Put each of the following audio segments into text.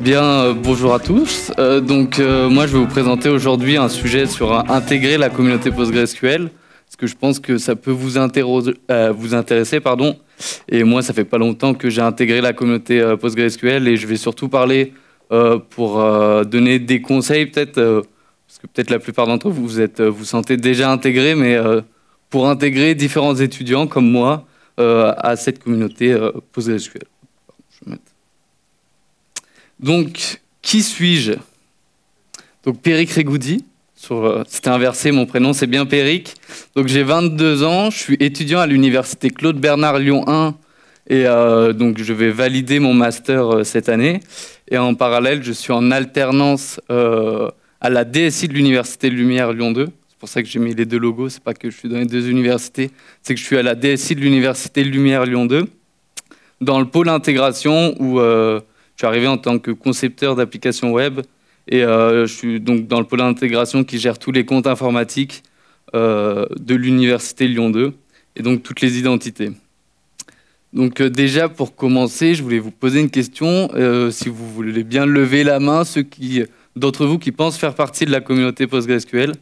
Bien, euh, bonjour à tous. Euh, donc, euh, moi, je vais vous présenter aujourd'hui un sujet sur intégrer la communauté PostgreSQL, parce que je pense que ça peut vous, vous intéresser, pardon. Et moi, ça fait pas longtemps que j'ai intégré la communauté PostgreSQL, et je vais surtout parler pour donner des conseils, peut-être, parce que peut-être la plupart d'entre vous, vous êtes, vous sentez déjà intégré, mais pour intégrer différents étudiants comme moi euh, à cette communauté euh, SQL. Donc, qui suis-je Donc, Péric Régoudi. Euh, C'était inversé, mon prénom c'est bien Péric. Donc, j'ai 22 ans, je suis étudiant à l'université Claude Bernard Lyon 1 et euh, donc je vais valider mon master cette année. Et en parallèle, je suis en alternance à la DSI de l'Université Lumière Lyon 2 pour ça que j'ai mis les deux logos, c'est pas que je suis dans les deux universités, c'est que je suis à la DSI de l'université Lumière Lyon 2, dans le pôle intégration où euh, je suis arrivé en tant que concepteur d'applications web et euh, je suis donc dans le pôle intégration qui gère tous les comptes informatiques euh, de l'université Lyon 2 et donc toutes les identités. Donc déjà pour commencer, je voulais vous poser une question. si vous voulez bien lever la main, ceux d'entre vous qui pensent faire partie de la communauté PostgreSQL.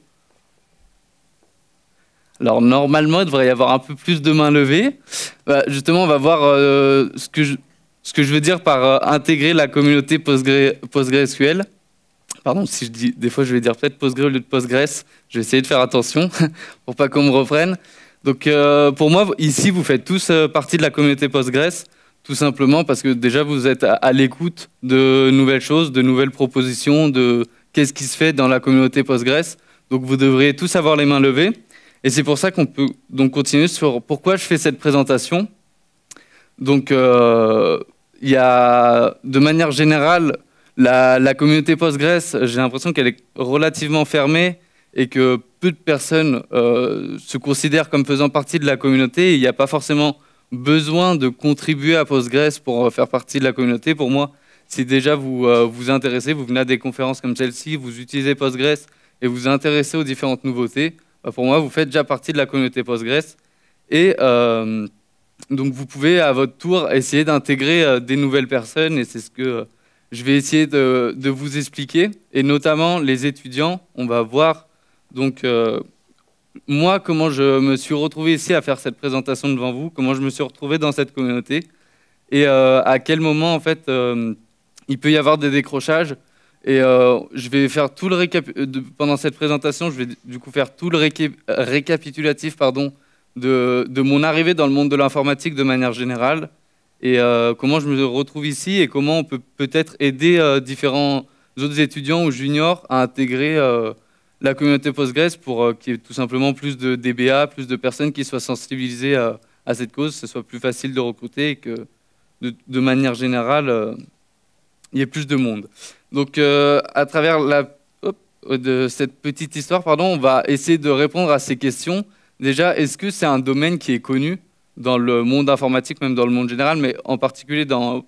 Alors normalement, il devrait y avoir un peu plus de mains levées. Bah, justement, on va voir euh, ce, que je, ce que je veux dire par euh, intégrer la communauté PostgreSQL. Pardon, si je dis des fois, je vais dire peut-être Postgre au lieu de Postgres. Je vais essayer de faire attention pour pas qu'on me reprenne. Donc euh, pour moi, ici, vous faites tous partie de la communauté Postgres, tout simplement parce que déjà, vous êtes à, l'écoute de nouvelles choses, de nouvelles propositions, de qu'est-ce qui se fait dans la communauté Postgres. Donc vous devriez tous avoir les mains levées. Et c'est pour ça qu'on peut donc continuer sur pourquoi je fais cette présentation. Donc, euh, y a, de manière générale, la, communauté Postgres, j'ai l'impression qu'elle est relativement fermée et que peu de personnes euh, se considèrent comme faisant partie de la communauté. Il n'y a pas forcément besoin de contribuer à Postgres pour euh, faire partie de la communauté. Pour moi, si déjà vous vous intéressez, vous venez à des conférences comme celle-ci, vous utilisez Postgres et vous vous intéressez aux différentes nouveautés, euh, pour moi, vous faites déjà partie de la communauté Postgres. Et euh, donc, vous pouvez à votre tour essayer d'intégrer euh, des nouvelles personnes. Et c'est ce que je vais essayer de, de, vous expliquer. Et notamment, les étudiants, on va voir. Donc, moi, comment je me suis retrouvé ici à faire cette présentation devant vous, comment je me suis retrouvé dans cette communauté. Et à quel moment, en fait, il peut y avoir des décrochages et euh, je vais faire tout le récap euh, pendant cette présentation, je vais du coup faire tout le euh, récapitulatif pardon, de, de, mon arrivée dans le monde de l'informatique de manière générale et comment je me retrouve ici et comment on peut peut-être aider différents autres étudiants ou juniors à intégrer la communauté Postgres pour qu'il y ait tout simplement plus de DBA, plus de personnes qui soient sensibilisées à, cette cause, ce soit plus facile de recruter et que de, de manière générale, il y ait plus de monde. Donc, euh, à travers de cette petite histoire, pardon, on va essayer de répondre à ces questions. Déjà, est-ce que c'est un domaine qui est connu dans le monde informatique, même dans le monde général, mais en particulier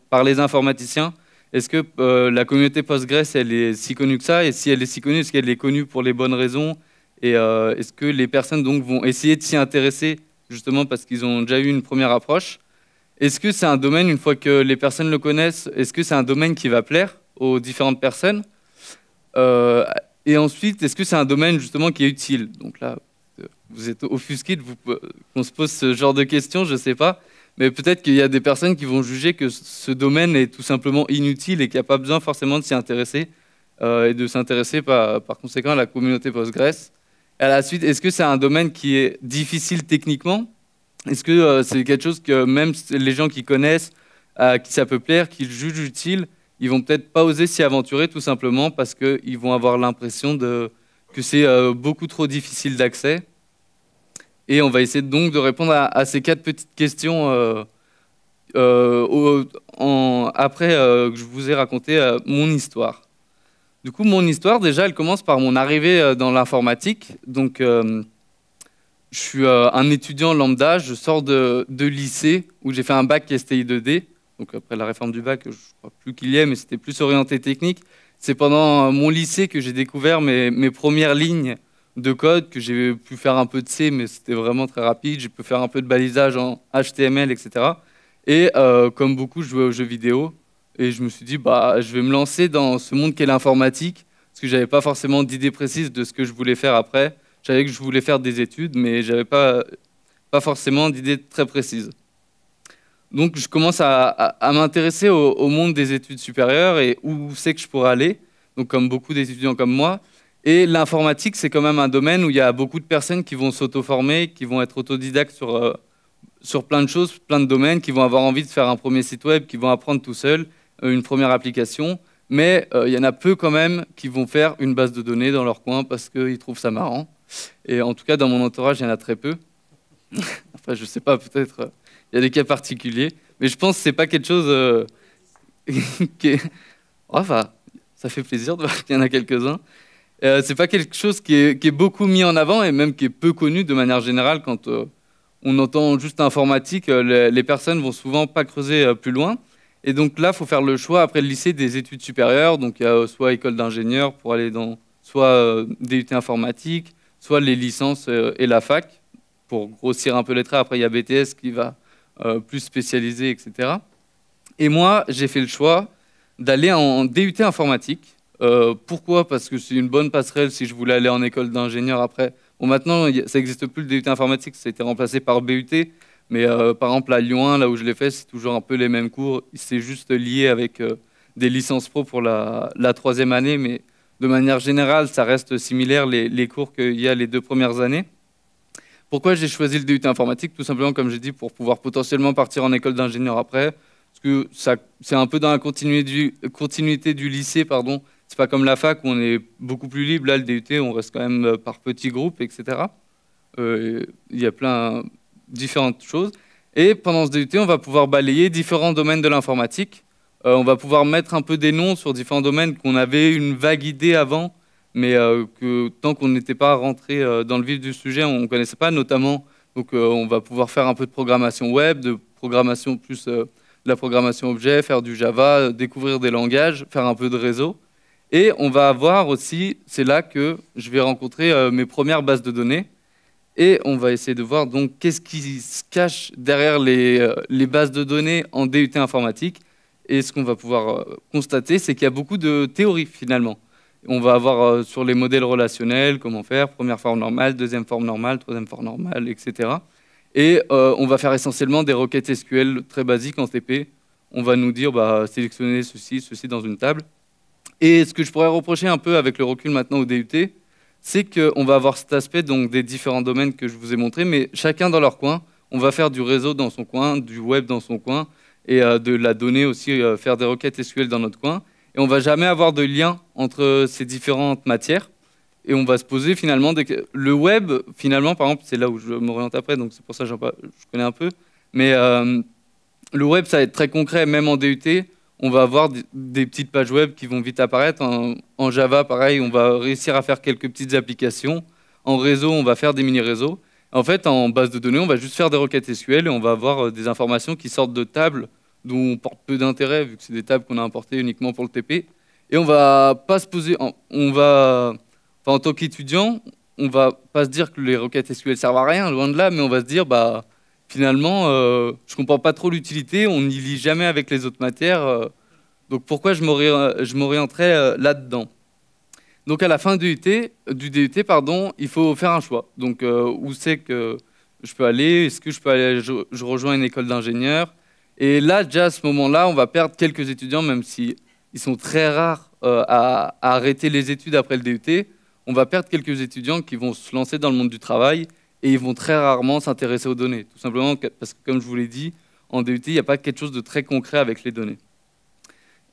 par les informaticiens Est-ce que euh, la communauté Postgres, elle est si connue que ça Et si elle est si connue, est-ce qu'elle est connue pour les bonnes raisons Et euh, est-ce que les personnes donc, vont essayer de s'y intéresser, justement parce qu'ils ont déjà eu une première approche Est-ce que c'est un domaine, une fois que les personnes le connaissent, est-ce que c'est un domaine qui va plaire aux différentes personnes euh, Et ensuite, est-ce que c'est un domaine justement qui est utile Donc là, vous êtes offusqué qu'on se pose ce genre de questions, je ne sais pas. Mais peut-être qu'il y a des personnes qui vont juger que ce domaine est tout simplement inutile et qu'il n'y a pas besoin forcément de s'y intéresser euh, et de s'intéresser par, par, conséquent à la communauté Postgres. Et à la suite, est-ce que c'est un domaine qui est difficile techniquement Est-ce que euh, c'est quelque chose que même les gens qui connaissent, à qui ça peut plaire, qu'ils jugent utile ils vont peut-être pas oser s'y aventurer tout simplement parce qu'ils vont avoir l'impression de, que c'est euh, beaucoup trop difficile d'accès. Et on va essayer donc de répondre à, ces quatre petites questions euh, euh, en, après que je vous ai raconté mon histoire. Du coup, mon histoire, déjà, elle commence par mon arrivée dans l'informatique. Donc, je suis un étudiant lambda, je sors de, de lycée où j'ai fait un bac STI 2D donc après la réforme du bac, je ne crois plus qu'il y ait, mais c'était plus orienté technique. C'est pendant euh, mon lycée que j'ai découvert mes, mes, premières lignes de code, que j'ai pu faire un peu de C, mais c'était vraiment très rapide. J'ai pu faire un peu de balisage en HTML, etc. Et euh, comme beaucoup, je jouais aux jeux vidéo. Et je me suis dit, bah, je vais me lancer dans ce monde qu'est l'informatique, parce que je n'avais pas forcément d'idée précise de ce que je voulais faire après. Je savais que je voulais faire des études, mais je n'avais pas, pas forcément d'idée très précise. Donc je commence à, m'intéresser au, monde des études supérieures et où c'est que je pourrais aller, donc comme beaucoup d'étudiants comme moi. Et l'informatique, c'est quand même un domaine où il y a beaucoup de personnes qui vont s'auto-former, qui vont être autodidactes sur, euh, sur plein de choses, plein de domaines, qui vont avoir envie de faire un premier site web, qui vont apprendre tout seul, euh, une première application. Mais euh, il y en a peu quand même qui vont faire une base de données dans leur coin parce qu'ils trouvent ça marrant. Et en tout cas, dans mon entourage, il y en a très peu. enfin, je ne sais pas, peut-être il y a des cas particuliers. Mais je pense que c'est pas quelque chose euh, qui est... Oh, enfin, ça fait plaisir de voir qu'il y en a quelques-uns. Euh, c'est pas quelque chose qui est, beaucoup mis en avant et même qui est peu connu de manière générale quand euh, on entend juste informatique. Euh, les, les, personnes vont souvent pas creuser plus loin. Et donc là, il faut faire le choix après le lycée des études supérieures. Donc il y a soit école d'ingénieur pour aller dans soit DUT informatique, soit les licences et la fac pour grossir un peu les traits. Après, il y a BTS qui va euh, plus spécialisés, etc. Et moi, j'ai fait le choix d'aller en DUT informatique. Euh, pourquoi Parce que c'est une bonne passerelle si je voulais aller en école d'ingénieur après. Bon, maintenant, ça n'existe plus le DUT informatique, ça a été remplacé par BUT. Mais euh, par exemple, à Lyon, là où je l'ai fait, c'est toujours un peu les mêmes cours. C'est juste lié avec des licences pro pour la, troisième année. Mais de manière générale, ça reste similaire les cours qu'il y a les deux premières années. Pourquoi j'ai choisi le DUT informatique Tout simplement, comme j'ai dit, pour pouvoir potentiellement partir en école d'ingénieur après. Parce que c'est un peu dans la continuité du, lycée, pardon. C'est pas comme la fac où on est beaucoup plus libre. Là, le DUT, on reste quand même euh, par petits groupes, etc. Euh, il y a plein différentes choses. Et pendant ce DUT, on va pouvoir balayer différents domaines de l'informatique. Euh, on va pouvoir mettre un peu des noms sur différents domaines qu'on avait une vague idée avant, mais euh, que tant qu'on n'était pas rentré euh, dans le vif du sujet, on ne connaissait pas, notamment. Donc, euh, on va pouvoir faire un peu de programmation web, de programmation plus de la programmation objet, faire du Java, découvrir des langages, faire un peu de réseau. Et on va avoir aussi, c'est là que je vais rencontrer mes premières bases de données. Et on va essayer de voir donc qu'est-ce qui se cache derrière les, les, bases de données en DUT informatique. Et ce qu'on va pouvoir constater, c'est qu'il y a beaucoup de théories finalement. On va avoir euh, sur les modèles relationnels comment faire, première forme normale, deuxième forme normale, troisième forme normale, etc. Et euh, on va faire essentiellement des requêtes SQL très basiques en TP. On va nous dire bah, sélectionner ceci, ceci dans une table. Et ce que je pourrais reprocher un peu avec le recul maintenant au DUT, c'est qu'on va avoir cet aspect donc, des différents domaines que je vous ai montrés, mais chacun dans leur coin. On va faire du réseau dans son coin, du web dans son coin, et euh, de la donnée aussi, faire des requêtes SQL dans notre coin et on va jamais avoir de lien entre ces différentes matières. Et on va se poser finalement le web finalement par exemple c'est là où je m'oriente après donc c'est pour ça que je connais un peu mais euh, le web ça va être très concret même en DUT on va avoir des petites pages web qui vont vite apparaître en, en Java pareil on va réussir à faire quelques petites applications en réseau on va faire des mini réseaux en fait en base de données on va juste faire des requêtes SQL et on va avoir euh, des informations qui sortent de tables dont on porte peu d'intérêt, vu que c'est des tables qu'on a importées uniquement pour le TP. Et on va pas se poser, on va, enfin, en tant qu'étudiant, on va pas se dire que les requêtes SQL servent à rien, loin de là, mais on va se dire, bah, finalement, je euh, je comprends pas trop l'utilité, on n'y lit jamais avec les autres matières, euh, donc pourquoi je m'orienterais euh, là-dedans Donc à la fin du DUT, du DUT pardon, il faut faire un choix. Donc où c'est que je peux aller Est-ce que je peux aller, je, je rejoins une école d'ingénieur et là, déjà à ce moment-là, on va perdre quelques étudiants, même si ils sont très rares euh, à, arrêter les études après le DUT. On va perdre quelques étudiants qui vont se lancer dans le monde du travail et ils vont très rarement s'intéresser aux données, tout simplement parce que, comme je vous l'ai dit, en DUT, il n'y a pas quelque chose de très concret avec les données.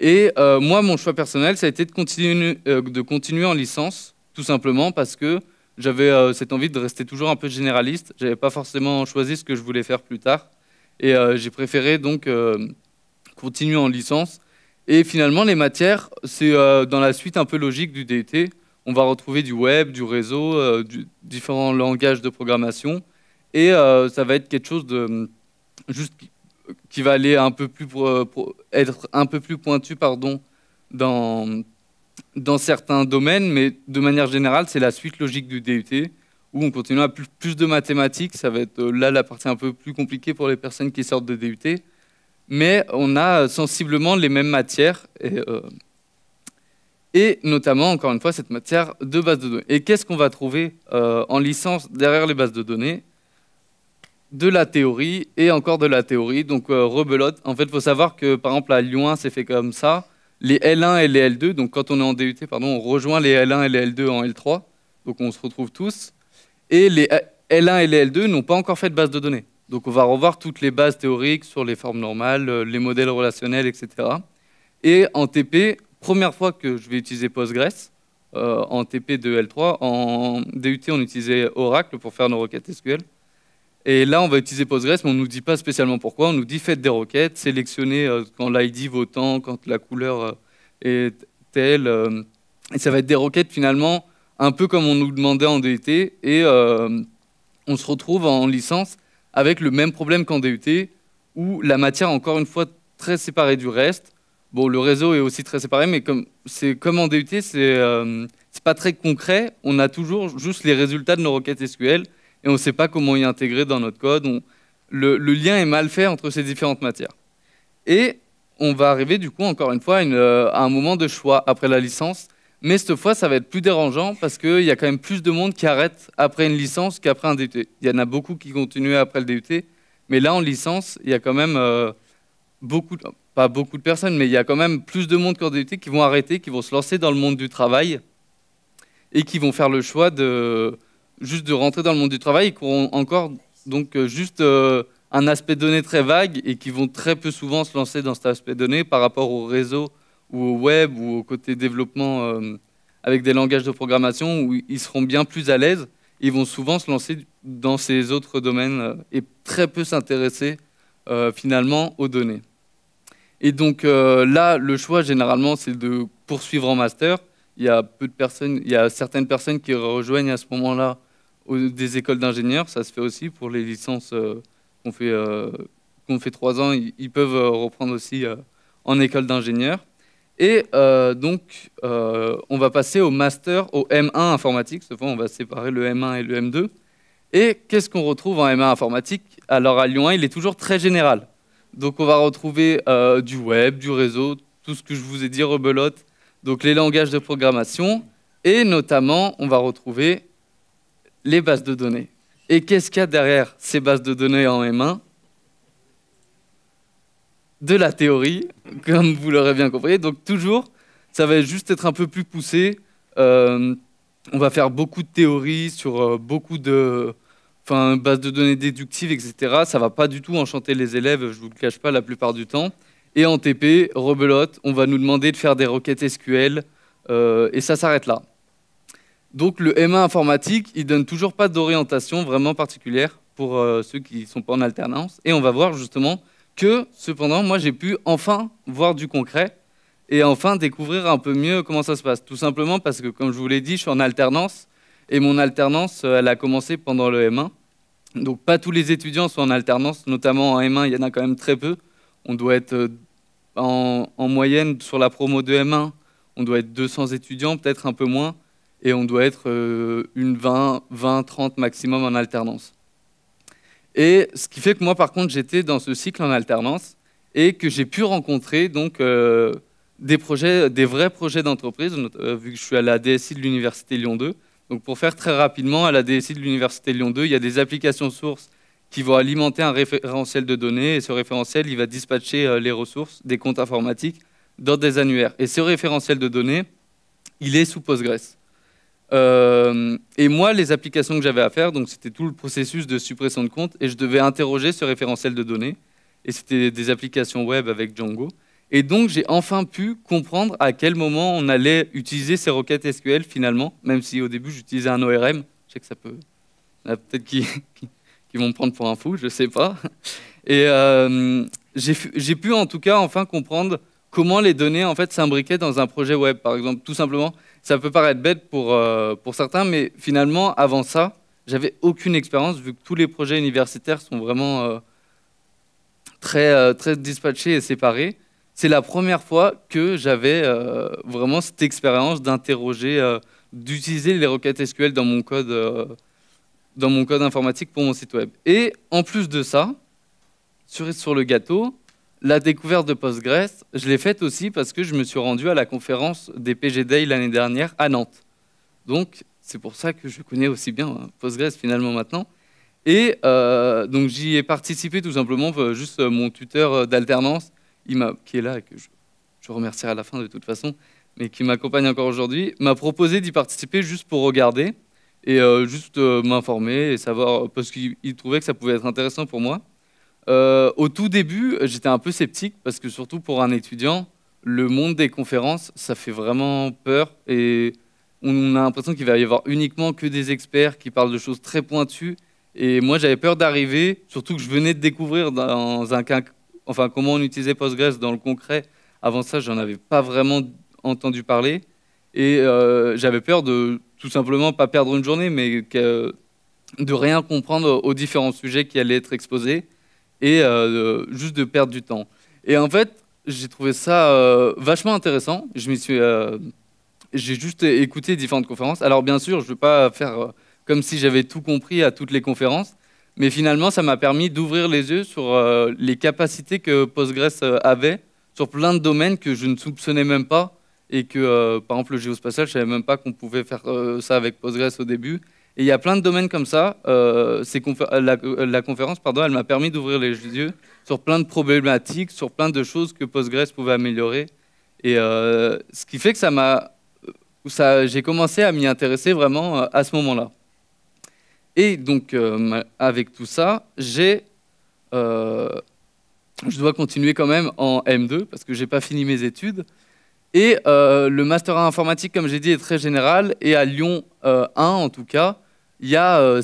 Et euh, moi, mon choix personnel, ça a été de continuer, euh, en licence, tout simplement parce que j'avais cette envie de rester toujours un peu généraliste. Je n'avais pas forcément choisi ce que je voulais faire plus tard. Et euh, j'ai préféré donc euh, continuer en licence. Et finalement, les matières, c'est euh, dans la suite un peu logique du DUT. E On va retrouver du web, du réseau, du, différents langages de programmation. Et ça va être quelque chose de juste qui va aller un peu plus pour être un peu plus pointu pardon dans dans certains domaines mais de manière générale c'est la suite logique du DUT e où on continue plus, plus de mathématiques. Ça va être euh, là la partie un peu plus compliquée pour les personnes qui sortent de DUT. Mais on a euh, sensiblement les mêmes matières. Euh, et, notamment, encore une fois, cette matière de base de données. Et qu'est-ce qu'on va trouver en licence derrière les bases de données De la théorie et encore de la théorie, donc rebelote. En fait, il faut savoir que, par exemple, à Lyon c'est fait comme ça. Les L1 et les L2, donc quand on est en DUT, pardon, on rejoint les L1 et les L2 en L3, donc on se retrouve tous. Et les euh, L1 et les L2 n'ont pas encore fait de base de données. Donc on va revoir toutes les bases théoriques sur les formes normales, euh, les modèles relationnels, etc. Et en TP, première fois que je vais utiliser Postgres, euh, en TP de L3, en DUT on utilisait Oracle pour faire nos requêtes SQL. Et là, on va utiliser Postgres, mais on ne nous dit pas spécialement pourquoi. On nous dit faites des requêtes, sélectionnez quand l'ID vaut tant, quand la couleur est telle. et ça va être des requêtes finalement un peu comme on nous demandait en DUT, et euh, on se retrouve en licence avec le même problème qu'en DUT, où la matière, encore une fois, très séparée du reste. Bon, le réseau est aussi très séparé, mais comme, c'est, comme en DUT, c'est, n'est euh, pas très concret. On a toujours juste les résultats de nos requêtes SQL, et on ne sait pas comment y intégrer dans notre code. le, lien est mal fait entre ces différentes matières. Et on va arriver, du coup, encore une fois, à euh, un moment de choix après la licence mais cette fois, ça va être plus dérangeant parce qu'il y a quand même plus de monde qui arrête après une licence qu'après un DUT. Il y en a beaucoup qui continuent après le DUT. Mais là, en licence, il y a quand même euh, beaucoup, pas beaucoup de personnes, mais il y a quand même plus de monde qu'en DUT qui vont arrêter, qui vont se lancer dans le monde du travail et qui vont faire le choix de juste de rentrer dans le monde du travail et qui auront encore donc juste euh, un aspect donné très vague et qui vont très peu souvent se lancer dans cet aspect donné par rapport au réseau ou au web ou au côté développement euh, avec des langages de programmation où ils seront bien plus à l'aise. Ils vont souvent se lancer dans ces autres domaines euh, et très peu s'intéresser euh, finalement aux données. Et donc là, le choix généralement, c'est de poursuivre en master. Il y a peu de personnes, il certaines personnes qui rejoignent à ce moment-là des écoles d'ingénieurs. Ça se fait aussi pour les licences qu'on fait qu'on fait trois ans. Ils peuvent reprendre aussi en école d'ingénieurs. Et euh, donc, euh, on va passer au master, au M1 informatique. fois, on va séparer le M1 et le M2. Et qu'est-ce qu'on retrouve en M1 informatique Alors, à Lyon 1, il est toujours très général. Donc, on va retrouver euh, du web, du réseau, tout ce que je vous ai dit, rebelote. Donc, les langages de programmation. Et notamment, on va retrouver les bases de données. Et qu'est-ce qu'il y a derrière ces bases de données en M1 de la théorie, comme vous l'aurez bien compris. Donc toujours, ça va juste être un peu plus poussé. Euh, on va faire beaucoup de théories sur euh, beaucoup de enfin, bases de données déductives, etc. Ça va pas du tout enchanter les élèves, je vous le cache pas, la plupart du temps. Et en TP, rebelote, on va nous demander de faire des requêtes SQL, euh, et ça s'arrête là. Donc le m informatique, il donne toujours pas d'orientation vraiment particulière pour ceux qui ne sont pas en alternance. Et on va voir justement que cependant, moi, j'ai pu enfin voir du concret et enfin découvrir un peu mieux comment ça se passe. Tout simplement parce que, comme je vous l'ai dit, je suis en alternance et mon alternance, euh, elle a commencé pendant le M1. Donc, pas tous les étudiants sont en alternance, notamment en M1, il y en a quand même très peu. On doit être euh, en, en moyenne sur la promo de M1, on doit être 200 étudiants, peut-être un peu moins, et on doit être euh, une 20, 20, 30 maximum en alternance. Et ce qui fait que moi, par contre, j'étais dans ce cycle en alternance et que j'ai pu rencontrer donc euh, des projets, des vrais projets d'entreprise, euh, vu que je suis à la DSI de l'Université Lyon 2. Donc, pour faire très rapidement, à la DSI de l'Université Lyon 2, il y a des applications sources qui vont alimenter un référentiel de données et ce référentiel, il va dispatcher euh, les ressources des comptes informatiques dans des annuaires. Et ce référentiel de données, il est sous Postgres. Euh, et moi, les applications que j'avais à faire, donc c'était tout le processus de suppression de compte, et je devais interroger ce référentiel de données. Et c'était des applications web avec Django. Et donc, j'ai enfin pu comprendre à quel moment on allait utiliser ces requêtes SQL finalement, même si au début j'utilisais un ORM. Je sais que ça peut. peut-être qui, vont me prendre pour un fou, je sais pas. Et euh, j'ai pu en tout cas enfin comprendre comment les données en fait s'imbriquaient dans un projet web, par exemple, tout simplement. Ça peut paraître bête pour, euh, pour certains, mais finalement, avant ça, j'avais aucune expérience vu que tous les projets universitaires sont vraiment euh, très, euh, très dispatchés et séparés. C'est la première fois que j'avais vraiment cette expérience d'interroger, d'utiliser les requêtes SQL dans mon code. dans mon code informatique pour mon site web. Et en plus de ça, sur, sur le gâteau, la découverte de Postgres, je l'ai faite aussi parce que je me suis rendu à la conférence des PG Day l'année dernière à Nantes. Donc, c'est pour ça que je connais aussi bien hein, Postgres finalement maintenant. Et euh, donc, j'y ai participé tout simplement, euh, juste euh, mon tuteur d'alternance, qui est là et que je, remercierai à la fin de toute façon, mais qui m'accompagne encore aujourd'hui, m'a proposé d'y participer juste pour regarder et juste m'informer et savoir, parce qu'il trouvait que ça pouvait être intéressant pour moi. Euh, au tout début, j'étais un peu sceptique parce que surtout pour un étudiant, le monde des conférences, ça fait vraiment peur et on a l'impression qu'il va y avoir uniquement que des experts qui parlent de choses très pointues. Et moi, j'avais peur d'arriver, surtout que je venais de découvrir dans un enfin comment on utilisait Postgres dans le concret. Avant ça, j'en avais pas vraiment entendu parler et euh, j'avais peur de tout simplement pas perdre une journée, mais de rien comprendre aux différents sujets qui allaient être exposés et euh, juste de perdre du temps. Et en fait, j'ai trouvé ça euh, vachement intéressant. Je suis, euh, j'ai juste écouté différentes conférences. Alors bien sûr, je ne veux pas faire comme si j'avais tout compris à toutes les conférences, mais finalement, ça m'a permis d'ouvrir les yeux sur les capacités que Postgres avait sur plein de domaines que je ne soupçonnais même pas et que, par exemple, le géospatial, je ne savais même pas qu'on pouvait faire ça avec Postgres au début. Et il y a plein de domaines comme ça. Euh, euh, euh, la, conférence, pardon, elle m'a permis d'ouvrir les yeux sur plein de problématiques, sur plein de choses que Postgres pouvait améliorer. Et euh, ce qui fait que ça m'a, j'ai commencé à m'y intéresser vraiment à ce moment-là. Et donc, avec tout ça, j'ai, je dois continuer quand même en M2 parce que j'ai pas fini mes études. Et le master en informatique, comme j'ai dit, est très général. Et à Lyon 1, en tout cas, il y a euh,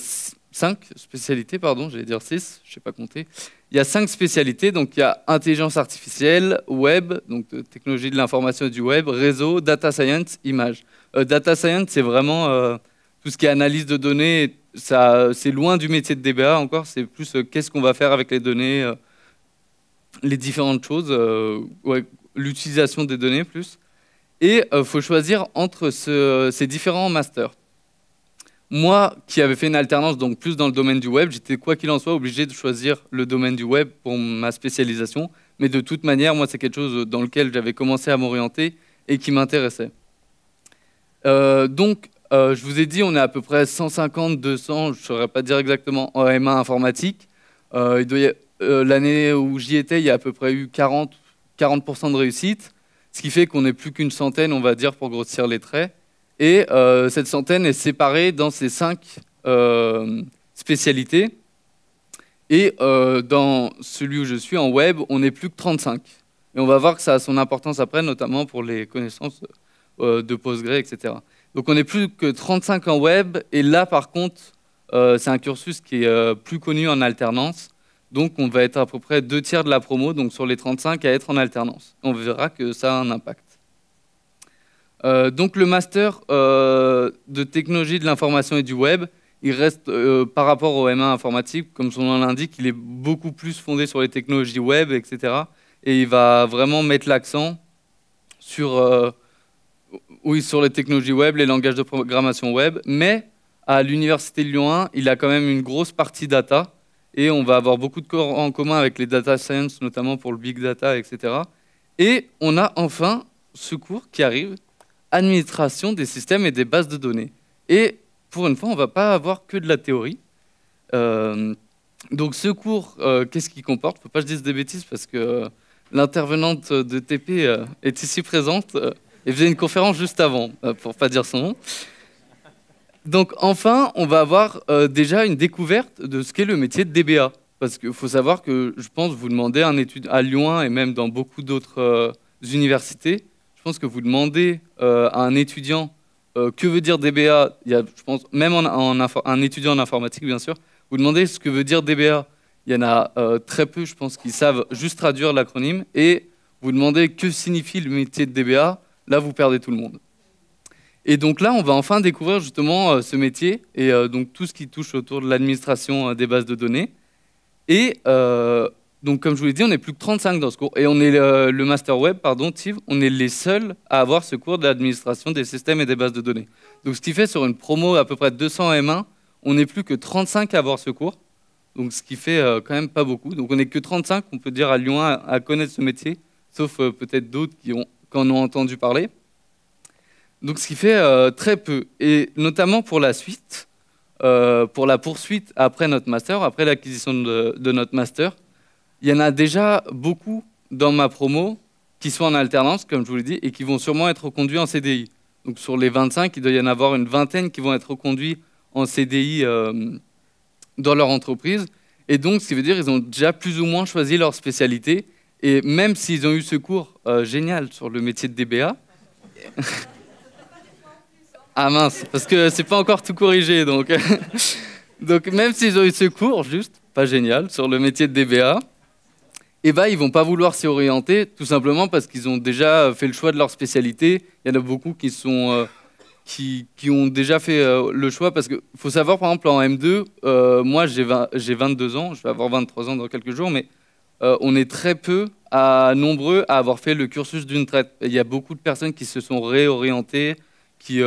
cinq spécialités, pardon, j'allais dire six, je ne sais pas compter. Il y a cinq spécialités, donc il y a intelligence artificielle, web, donc technologie de l'information et du web, réseau, data science, image. Euh, data science, c'est vraiment euh, tout ce qui est analyse de données, c'est loin du métier de DBA encore, c'est plus qu'est-ce qu'on va faire avec les données, les différentes choses, l'utilisation des données plus. Et il faut choisir entre ces différents masters. Moi, qui avais fait une alternance, donc plus dans le domaine du web, j'étais quoi qu'il en soit obligé de choisir le domaine du web pour ma spécialisation. Mais de toute manière, moi, c'est quelque chose dans lequel j'avais commencé à m'orienter et qui m'intéressait. Euh, donc, euh, je vous ai dit, on est à peu près 150, 200, je ne saurais pas dire exactement, en M1 informatique. Euh, l'année où j'y étais, il y a à peu près eu 40, 40 de réussite, ce qui fait qu'on n'est plus qu'une centaine, on va dire, pour grossir les traits. Et euh, cette centaine est séparée dans ces cinq euh, spécialités. Et euh, dans celui où je suis, en web, on n'est plus que 35. Et on va voir que ça a son importance après, notamment pour les connaissances de Postgre, etc. Donc on n'est plus que 35 en web. Et là, par contre, c'est un cursus qui est plus connu en alternance. Donc on va être à peu près deux tiers de la promo, donc sur les 35, à être en alternance. On verra que ça a un impact. Euh, donc le master euh, de technologie de l'information et du web, il reste euh, par rapport au M1 informatique, comme son nom l'indique, il est beaucoup plus fondé sur les technologies web, etc. Et il va vraiment mettre l'accent sur, oui, sur les technologies web, les langages de programmation web. Mais à l'université de Lyon 1, il a quand même une grosse partie data. Et on va avoir beaucoup de corps en commun avec les data science, notamment pour le big data, etc. Et on a enfin ce cours qui arrive, administration des systèmes et des bases de données. Et pour une fois, on ne va pas avoir que de la théorie. Euh, donc ce cours, euh, qu'est-ce qu'il comporte Il ne faut pas que je dise des bêtises parce que euh, l'intervenante de TP est ici présente et faisait une conférence juste avant, pour ne pas dire son nom. Donc enfin, on va avoir déjà une découverte de ce qu'est le métier de DBA. Parce qu'il faut savoir que je pense vous demandez un étude à Lyon et même dans beaucoup d'autres universités, je pense que vous demandez euh, à un étudiant euh, que veut dire DBA, il y a, je pense, même en, un étudiant en informatique, bien sûr, vous demandez ce que veut dire DBA. Il y en a euh, très peu, je pense, qui savent juste traduire l'acronyme. Et vous demandez que signifie le métier de DBA. Là, vous perdez tout le monde. Et donc là, on va enfin découvrir justement ce métier et donc tout ce qui touche autour de l'administration des bases de données. Et donc, comme je vous l'ai dit, on est plus que 35 dans ce cours. Et on est euh, le, Master Web, pardon, Steve, on est les seuls à avoir ce cours de l'administration des systèmes et des bases de données. Donc, ce qui fait sur une promo à peu près 200 M1, on n'est plus que 35 à avoir ce cours. Donc, ce qui fait euh, quand même pas beaucoup. Donc, on n'est que 35, on peut dire, à Lyon à, connaître ce métier, sauf euh, peut-être d'autres qui, ont, en ont entendu parler. Donc, ce qui fait très peu. Et notamment pour la suite, pour la poursuite après notre master, après l'acquisition de notre master, il y en a déjà beaucoup dans ma promo qui sont en alternance, comme je vous l'ai dit, et qui vont sûrement être reconduits en CDI. Donc sur les 25, il doit y en avoir une vingtaine qui vont être reconduits en CDI euh, dans leur entreprise. Et donc, ce qui veut dire qu'ils ont déjà plus ou moins choisi leur spécialité. Et même s'ils ont eu ce cours euh, génial sur le métier de DBA, ah mince, parce que c'est pas encore tout corrigé, donc. donc même s'ils ont eu ce cours, juste, pas génial, sur le métier de DBA, et eh bien ils vont pas vouloir s'y orienter, tout simplement parce qu'ils ont déjà fait le choix de leur spécialité. Il y en a beaucoup qui, sont, euh, qui, ont déjà fait euh, le choix, parce qu'il faut savoir, par exemple, en M2, euh, moi j'ai 22 ans, je vais avoir 23 ans dans quelques jours, mais on est très peu à nombreux à avoir fait le cursus d'une traite. Il y a beaucoup de personnes qui se sont réorientées, qui,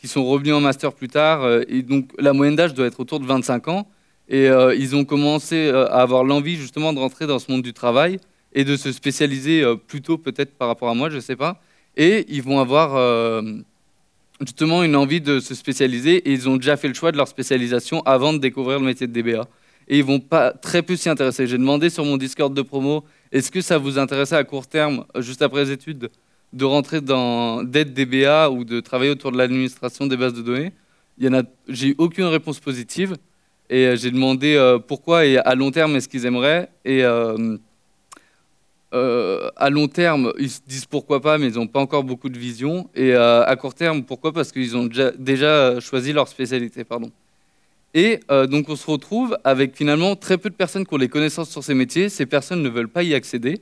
qui sont revenues en master plus tard, et donc la moyenne d'âge doit être autour de 25 ans. Et euh, ils ont commencé euh, à avoir l'envie justement de rentrer dans ce monde du travail et de se spécialiser euh, plutôt peut-être par rapport à moi, je ne sais pas. Et ils vont avoir justement une envie de se spécialiser et ils ont déjà fait le choix de leur spécialisation avant de découvrir le métier de DBA. Et ils vont pas très peu s'y intéresser. J'ai demandé sur mon Discord de promo, est-ce que ça vous intéressait à court terme, juste après les études, de rentrer dans d'être DBA ou de travailler autour de l'administration des bases de données Il y en j'ai eu aucune réponse positive. Et euh, j'ai demandé euh, pourquoi et à long terme, est-ce qu'ils aimeraient Et euh, à long terme, ils se disent pourquoi pas, mais ils n'ont pas encore beaucoup de vision. Et à court terme, pourquoi Parce qu'ils ont déjà, déjà, choisi leur spécialité. Pardon. Et donc on se retrouve avec finalement très peu de personnes qui ont les connaissances sur ces métiers. Ces personnes ne veulent pas y accéder.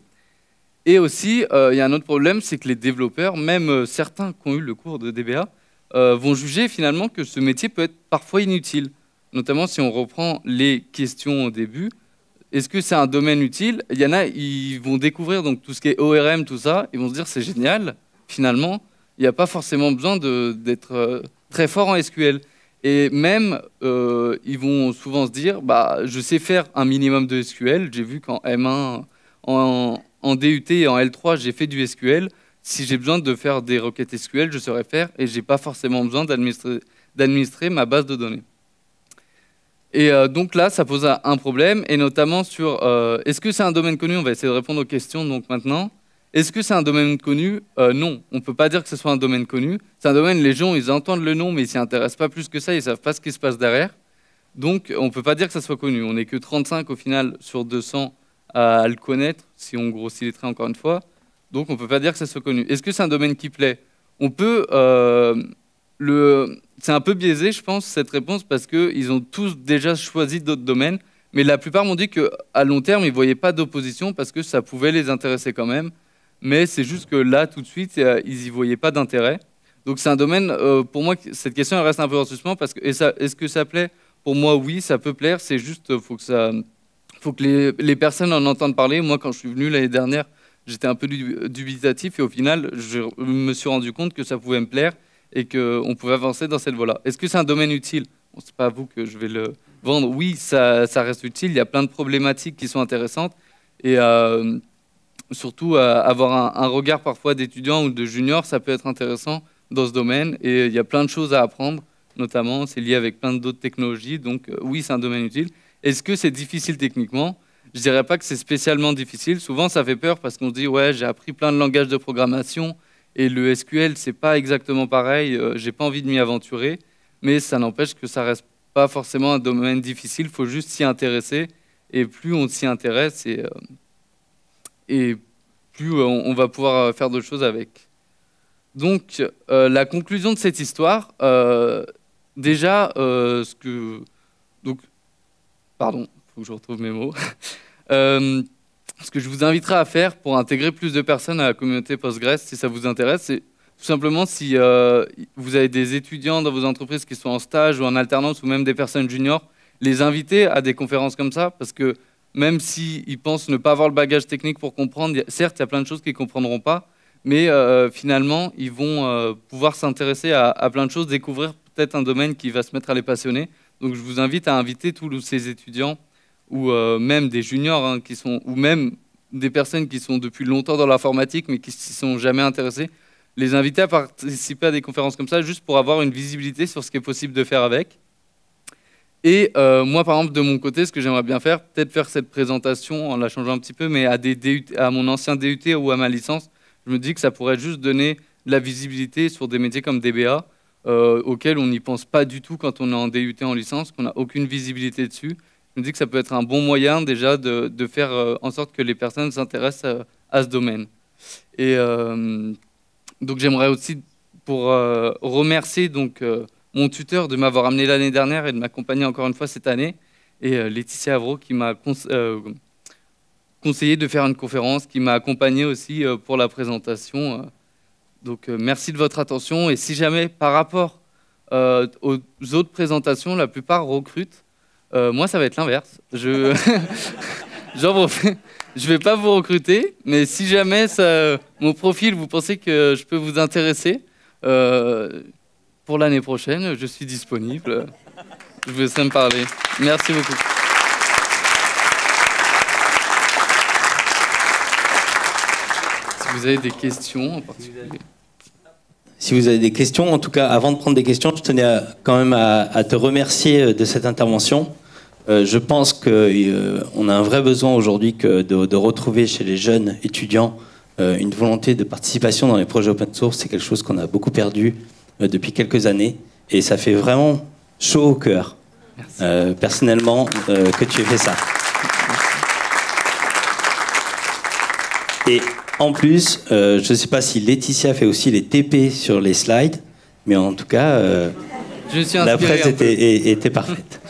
Et aussi, il y a un autre problème, c'est que les développeurs, même certains qui ont eu le cours de DBA, vont juger finalement que ce métier peut être parfois inutile notamment si on reprend les questions au début, est-ce que c'est un domaine utile Il y en a, ils vont découvrir donc tout ce qui est ORM, tout ça, ils vont se dire c'est génial, finalement, il n'y a pas forcément besoin d'être euh, très fort en SQL. Et même, euh, ils vont souvent se dire, bah, je sais faire un minimum de SQL, j'ai vu qu'en M1, en, en, DUT et en L3, j'ai fait du SQL. Si j'ai besoin de faire des requêtes SQL, je saurais faire et je n'ai pas forcément besoin d'administrer ma base de données. Et euh, donc là, ça pose un problème, et notamment sur euh, est-ce que c'est un domaine connu On va essayer de répondre aux questions donc maintenant. Est-ce que c'est un domaine connu euh, Non, on ne peut pas dire que ce soit un domaine connu. C'est un domaine, les gens, ils entendent le nom, mais ils s'y intéressent pas plus que ça, ils ne savent pas ce qui se passe derrière. Donc, on ne peut pas dire que ça soit connu. On n'est que 35 au final sur 200 à le connaître, si on grossit les traits encore une fois. Donc, on ne peut pas dire que ça soit connu. Est-ce que c'est un domaine qui plaît On peut... le, c'est un peu biaisé, je pense, cette réponse, parce qu'ils ont tous déjà choisi d'autres domaines. Mais la plupart m'ont dit qu'à long terme, ils ne voyaient pas d'opposition parce que ça pouvait les intéresser quand même. Mais c'est juste que là, tout de suite, euh, ils n'y voyaient pas d'intérêt. Donc c'est un domaine, euh, pour moi, cette question reste un peu en suspens. Parce que, est-ce que ça plaît Pour moi, oui, ça peut plaire. C'est juste, euh, faut que, les, les, personnes en entendent parler. Moi, quand je suis venu l'année dernière, j'étais un peu dubitatif. Et au final, je me suis rendu compte que ça pouvait me plaire et qu'on pouvait avancer dans cette voie-là. Est-ce que c'est un domaine utile Ce n'est pas à vous que je vais le vendre. Oui, ça, reste utile. Il y a plein de problématiques qui sont intéressantes. Et euh, surtout, euh, avoir un, regard parfois d'étudiant ou de junior, ça peut être intéressant dans ce domaine. Et il y a plein de choses à apprendre, notamment, c'est lié avec plein d'autres technologies. Donc euh, oui, c'est un domaine utile. Est-ce que c'est difficile techniquement Je ne dirais pas que c'est spécialement difficile. Souvent, ça fait peur parce qu'on se dit, ouais, j'ai appris plein de langages de programmation et le SQL, c'est pas exactement pareil. Euh, j'ai pas envie de m'y aventurer, mais ça n'empêche que ça reste pas forcément un domaine difficile. Il faut juste s'y intéresser. Et plus on s'y intéresse, et, euh, plus euh, on, va pouvoir faire d'autres choses avec. Donc, la conclusion de cette histoire, déjà, ce que. Donc, pardon, faut que je retrouve mes mots. ce que je vous inviterai à faire pour intégrer plus de personnes à la communauté Postgres, si ça vous intéresse, c'est tout simplement si euh, vous avez des étudiants dans vos entreprises qui sont en stage ou en alternance, ou même des personnes juniors, les inviter à des conférences comme ça, parce que même s'ils pensent ne pas avoir le bagage technique pour comprendre, certes, il y a plein de choses qu'ils ne comprendront pas, mais euh, finalement, ils vont euh, pouvoir s'intéresser à, à, plein de choses, découvrir peut-être un domaine qui va se mettre à les passionner. Donc je vous invite à inviter tous ces étudiants ou euh, même des juniors, hein, qui sont, ou même des personnes qui sont depuis longtemps dans l'informatique, mais qui s'y sont jamais intéressées, les inviter à participer à des conférences comme ça, juste pour avoir une visibilité sur ce qui est possible de faire avec. Et euh, moi, par exemple, de mon côté, ce que j'aimerais bien faire, peut-être faire cette présentation en la changeant un petit peu, mais à, des à mon ancien DUT ou à ma licence, je me dis que ça pourrait juste donner de la visibilité sur des métiers comme DBA, euh, auxquels on n'y pense pas du tout quand on est en DUT en licence, qu'on n'a aucune visibilité dessus je me dis que ça peut être un bon moyen déjà de, faire euh, en sorte que les personnes s'intéressent euh, à, ce domaine. Et euh, donc j'aimerais aussi pour remercier donc mon tuteur de m'avoir amené l'année dernière et de m'accompagner encore une fois cette année, et Laetitia Avro qui m'a conseillé de faire une conférence, qui m'a accompagné aussi pour la présentation. Donc merci de votre attention et si jamais par rapport aux autres présentations, la plupart recrutent. Euh, moi, ça va être l'inverse. Je... ne je vais pas vous recruter, mais si jamais mon profil, vous pensez que je peux vous intéresser, euh, pour l'année prochaine, je suis disponible. Je vous ça me parler. Merci beaucoup. Si vous avez des questions en particulier si vous avez des questions. En tout cas, avant de prendre des questions, je tenais quand même à, te remercier euh, de cette intervention. Euh, je pense qu'on euh, a un vrai besoin aujourd'hui de, de, retrouver chez les jeunes étudiants une volonté de participation dans les projets open source. C'est quelque chose qu'on a beaucoup perdu depuis quelques années. Et ça fait vraiment chaud au cœur, personnellement, que tu aies fait ça. Et en plus, euh, je ne sais pas si Laetitia fait aussi les TP sur les slides, mais en tout cas, euh, la presse était, parfaite.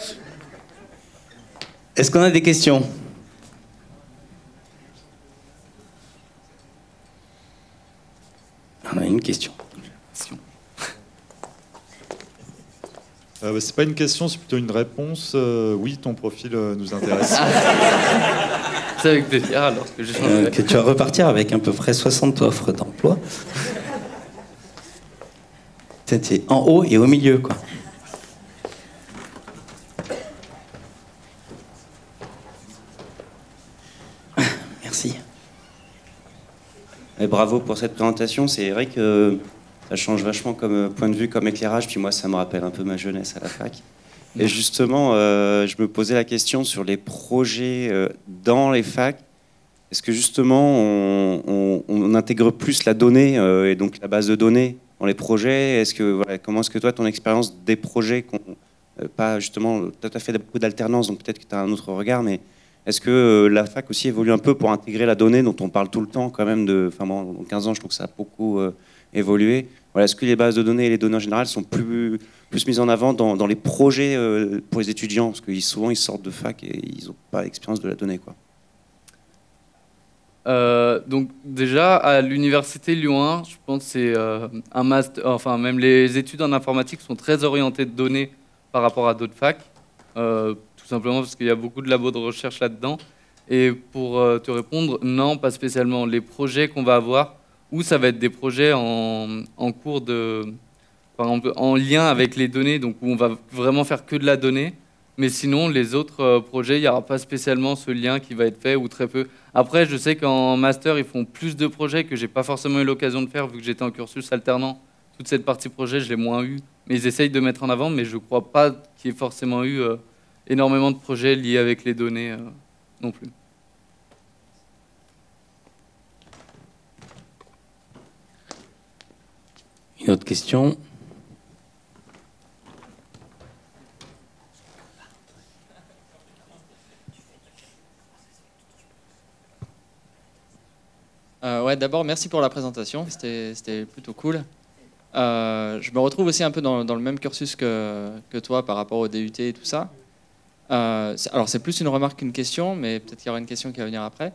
Est-ce qu'on a des questions On a une question. Euh, bah, c'est pas une question, c'est plutôt une réponse. oui, ton profil nous intéresse. avec avec lorsque j'ai euh, changé. que tu vas repartir avec à peu près 60 offres d'emploi. C'était en haut et au milieu, quoi. Merci. Et eh, bravo pour cette présentation. C'est vrai que euh, ça change vachement comme euh, point de vue, comme éclairage. Puis moi, ça me rappelle un peu ma jeunesse à la fac. Et justement, euh, je me posais la question sur les projets euh, dans les facs. Est-ce que justement, on, intègre plus la donnée euh, et donc la base de données dans les projets est-ce que, voilà, Comment est-ce que toi, ton expérience des projets, pas justement tout à fait beaucoup d'alternance, donc peut-être que tu as un autre regard, mais est-ce que euh, la fac aussi évolue un peu pour intégrer la donnée dont on parle tout le temps quand même de, enfin bon, 15 ans, je trouve que ça a beaucoup euh, évolué. Voilà, est-ce que les bases de données et les données en général sont plus, plus mises en avant dans, les projets euh, pour les étudiants Parce que souvent, ils sortent de fac et ils n'ont pas l'expérience de la donnée. Quoi. donc déjà, à l'université Lyon 1, je pense que c'est un master, enfin même les études en informatique sont très orientées de données par rapport à d'autres facs tout simplement parce qu'il y a beaucoup de labos de recherche là-dedans. Et pour euh, te répondre, non, pas spécialement. Les projets qu'on va avoir, ou ça va être des projets en, en cours de, par exemple, en lien avec les données, donc où on va vraiment faire que de la donnée. Mais sinon, les autres euh, projets, il n'y aura pas spécialement ce lien qui va être fait ou très peu. Après, je sais qu'en master, ils font plus de projets que j'ai pas forcément eu l'occasion de faire vu que j'étais en cursus alternant. Toute cette partie projet, je l'ai moins eu. Mais ils essayent de mettre en avant, mais je ne crois pas qu'il y ait forcément eu euh, énormément de projets liés avec les données euh, non plus. Une autre question euh, ouais, d'abord, merci pour la présentation, c'était plutôt cool. Euh, je me retrouve aussi un peu dans, le même cursus que, que, toi par rapport au DUT et tout ça. Euh, alors c'est plus une remarque qu'une question, mais peut-être qu'il y aura une question qui va venir après.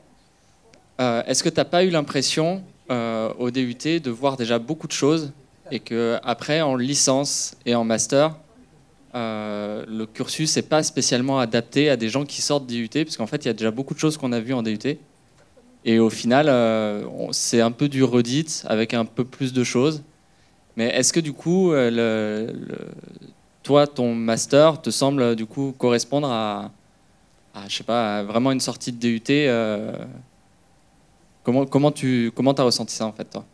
Euh, est-ce que tu n'as pas eu l'impression euh, au DUT de voir déjà beaucoup de choses et que après en licence et en master, le cursus n'est pas spécialement adapté à des gens qui sortent du DUT, parce qu'en fait il y a déjà beaucoup de choses qu'on a vues en DUT. Et au final, c'est un peu du redit avec un peu plus de choses. Mais est-ce que du coup, le, toi, ton master te semble du coup correspondre à, à je sais pas, vraiment une sortie de DUT. Euh, comment, comment tu comment as ressenti ça en fait, toi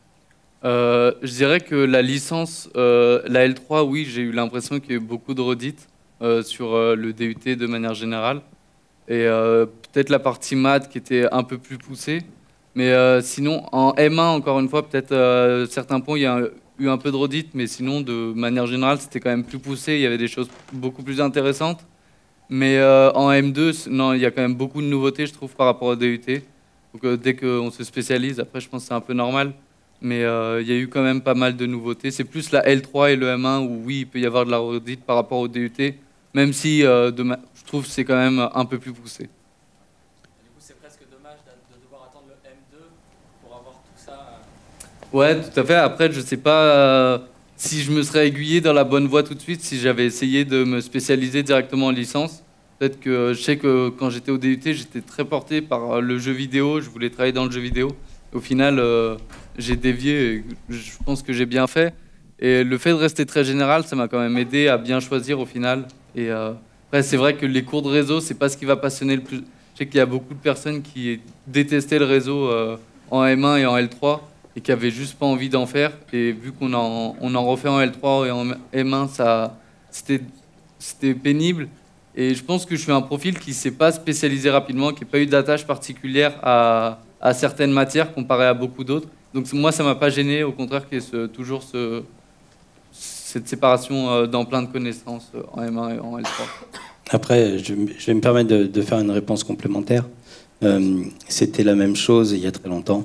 euh, Je dirais que la licence, euh, la L3, oui, j'ai eu l'impression qu'il y a eu beaucoup de redites sur le DUT de manière générale. Et peut-être la partie maths qui était un peu plus poussée. Mais sinon, en M1, encore une fois, peut-être certains points, il y a eu un peu de redites, mais sinon, de manière générale, c'était quand même plus poussé. Il y avait des choses beaucoup plus intéressantes. Mais euh, en M2, non, il y a quand même beaucoup de nouveautés, je trouve, par rapport au DUT. Donc, euh, dès qu'on se spécialise, après, je pense que c'est un peu normal. Mais euh, il y a eu quand même pas mal de nouveautés. C'est plus la L3 et le M1 où, oui, il peut y avoir de la redite par rapport au DUT, même si je trouve c'est quand même un peu plus poussé. Ouais, tout à fait. Après, je ne sais pas euh, si je me serais aiguillé dans la bonne voie tout de suite, si j'avais essayé de me spécialiser directement en licence. Peut-être que je sais que quand j'étais au DUT, j'étais très porté par euh, le jeu vidéo. Je voulais travailler dans le jeu vidéo. Au final, euh, j'ai dévié. Et je pense que j'ai bien fait. Et le fait de rester très général, ça m'a quand même aidé à bien choisir au final. Et après, c'est vrai que les cours de réseau, c'est pas ce qui va passionner le plus. Je sais qu'il y a beaucoup de personnes qui détestaient le réseau en M1 et en L3 et qui avait juste pas envie d'en faire. Et vu qu'on en, on en refait en L3 et en M1, ça, c'était, c'était pénible. Et je pense que je suis un profil qui ne s'est pas spécialisé rapidement, qui n'a pas eu d'attache particulière à, certaines matières comparé à beaucoup d'autres. Donc moi, ça ne m'a pas gêné, au contraire, qu'il y ait ce, toujours ce, cette séparation euh, dans plein de connaissances euh, en M1 et en L3. Après, je, vais me permettre de, faire une réponse complémentaire. Euh, c'était la même chose il y a très longtemps.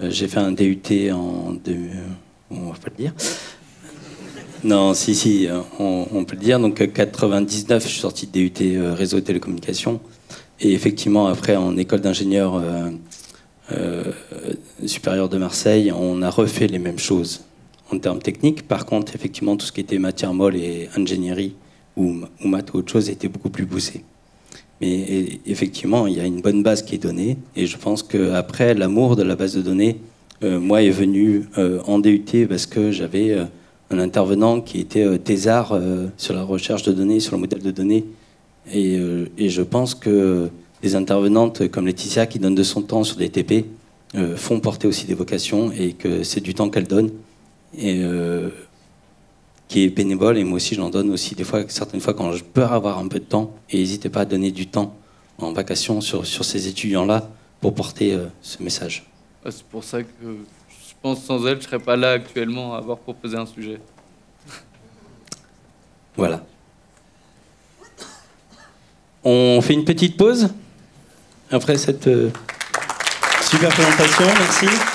Euh, j'ai fait un DUT en. On va pas le dire. Non, si, si, euh, on, peut le dire. Donc, 99, euh, je suis sorti de DUT réseau Télécommunication, télécommunications. Et effectivement, après, en école d'ingénieur supérieure de Marseille, on a refait les mêmes choses en termes techniques. Par contre, effectivement, tout ce qui était matière molle et ingénierie ou, ou maths ou autre chose était beaucoup plus poussé. Mais effectivement, il y a une bonne base qui est donnée. Et je pense qu'après, l'amour de la base de données, euh, moi, est venu euh, en DUT parce que j'avais euh, un intervenant qui était thésard sur la recherche de données, sur le modèle de données. Et, et, je pense que des intervenantes comme Laetitia, qui donne de son temps sur des TP, font porter aussi des vocations et que c'est du temps qu'elle donne. Et qui est bénévole et moi aussi j'en donne aussi des fois, certaines fois quand je peux avoir un peu de temps et n'hésitez pas à donner du temps en vacation sur, sur ces étudiants-là pour porter euh, ce message. C'est pour ça que je pense sans elle, je ne serais pas là actuellement à avoir proposé un sujet. voilà. On fait une petite pause après cette euh, super présentation. Merci.